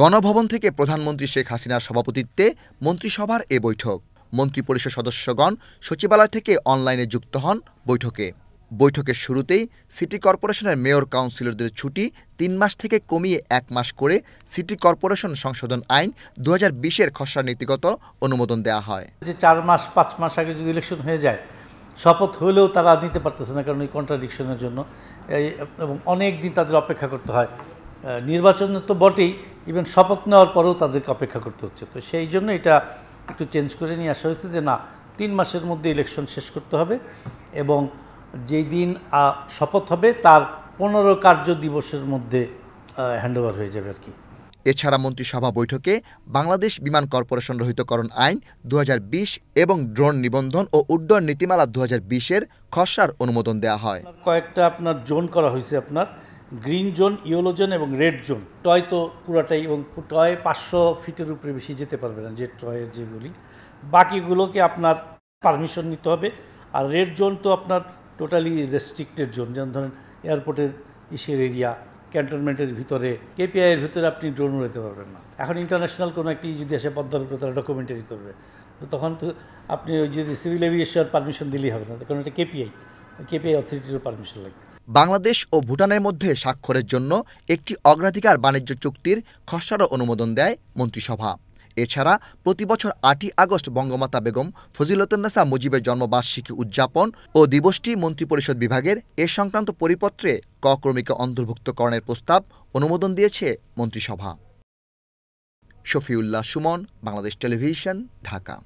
গণভবন থেকে প্রধানমন্ত্রী শেখ হাসিনার সভাপতিত্বে মন্ত্রিসভার এ বৈঠক মন্ত্রিপরিষদ সদস্যগণ সচিবালয় থেকে অনলাইনে যুক্ত হন বৈঠকে বৈঠকের শুরুতেই সিটি কর্পোরেশনের মেয়র কাউন্সিলরদের ছুটি তিন মাস থেকে কমিয়ে এক মাস করে সিটি কর্পোরেশন সংশোধন আইন দু হাজার বিশের খসড়া নীতিগত অনুমোদন দেওয়া হয় যে চার মাস পাঁচ মাস আগে যদি ইলেকশন হয়ে যায় শপথ হলেও তারা নিতে পারতেছে না কারণ এই কন্ট্রাডিকশনের জন্য এবং অনেক দিন তাদের অপেক্ষা করতে হয় নির্বাচন তো বটেই ইভেন শপথ নেওয়ার পরেও তাদেরকে অপেক্ষা করতে হচ্ছে তো সেই জন্য এটা একটু চেঞ্জ করে নিয়ে আসা হয়েছে যে না তিন মাসের মধ্যে ইলেকশন শেষ করতে হবে এবং যেই দিন শপথ হবে তার পনেরো কার্য দিবসের মধ্যে হ্যান্ডওভার হয়ে যাবে আর কি এছাড়া মন্ত্রিসভা বৈঠকে বাংলাদেশ বিমান কর্পোরেশন রহিতকরণ আইন দু এবং ড্রোন নিবন্ধন ও উড্ডয়ন নীতিমালা দু হাজার বিশের খসড়ার অনুমোদন দেওয়া হয় কয়েকটা আপনার জোন করা হয়েছে আপনার গ্রিন জোন ইয়েলো জোন এবং রেড জোন টয় তো পুরাটাই এবং টয় পাঁচশো ফিটের উপরে বেশি যেতে পারবে না যে টয়ের যেগুলি বাকিগুলোকে আপনার পারমিশন নিতে হবে আর রেড জোন তো আপনার টোটালি রেস্ট্রিক্টেড জোন যেমন ধরেন এয়ারপোর্টের ইসের এরিয়া ক্যান্টনমেন্টের ভিতরে কেপিআইয়ের ভিতরে আপনি ড্রোন উড়াতে পারবেন না এখন ইন্টারন্যাশনাল কোনো একটি যদি এসে পদ্মার উপরে তারা ডকুমেন্টারি করবে তো তখন তো আপনি ওই যদি সিভিল এভিয়েশন পারমিশন দিলেই হবে না তখন এটা কেপিআই কেপিআই অথরিটিরও পারমিশন লাগবে বাংলাদেশ ও ভুটানের মধ্যে স্বাক্ষরের জন্য একটি অগ্রাধিকার বাণিজ্য চুক্তির খসড়া অনুমোদন দেয় মন্ত্রিসভা এছাড়া প্রতি বছর আটই আগস্ট বঙ্গমাতা বেগম ফজিলতন্নাসা মুজিবের জন্মবার্ষিকী উদযাপন ও দিবসটি মন্ত্রিপরিষদ বিভাগের এ সংক্রান্ত পরিপত্রে ক অন্তর্ভুক্তকরণের প্রস্তাব অনুমোদন দিয়েছে মন্ত্রিসভা শফিউল্লাহ সুমন বাংলাদেশ টেলিভিশন ঢাকা